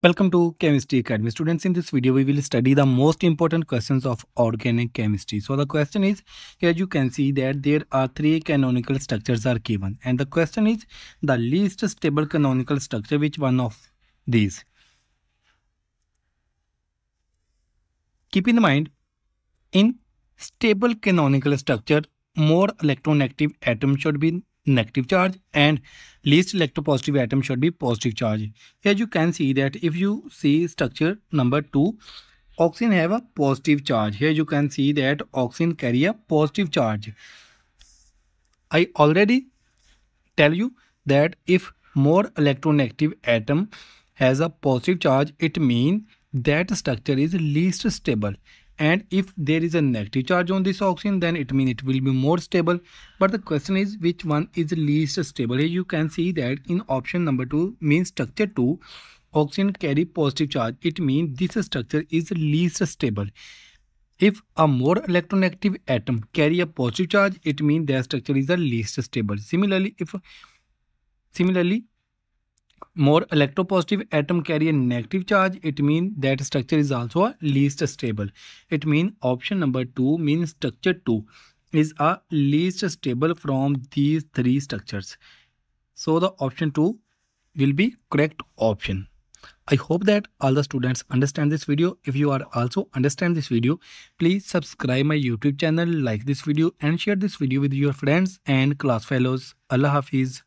Welcome to Chemistry Academy. Students, in this video, we will study the most important questions of organic chemistry. So the question is, here you can see that there are three canonical structures are given. And the question is, the least stable canonical structure, which one of these? Keep in mind, in stable canonical structure, more electronegative atom should be negative charge and least electropositive atom should be positive charge. As you can see that if you see structure number 2, oxygen have a positive charge. Here you can see that oxygen carry a positive charge. I already tell you that if more electronegative atom has a positive charge, it means that structure is least stable and if there is a negative charge on this oxygen then it means it will be more stable but the question is which one is least stable here you can see that in option number 2 means structure 2 oxygen carry positive charge it means this structure is least stable if a more electronegative atom carry a positive charge it means their structure is the least stable similarly if similarly more electropositive atom carry a negative charge it means that structure is also least stable it means option number 2 means structure 2 is a least stable from these three structures so the option 2 will be correct option I hope that all the students understand this video. If you are also understand this video, please subscribe my YouTube channel, like this video and share this video with your friends and class fellows. Allah Hafiz.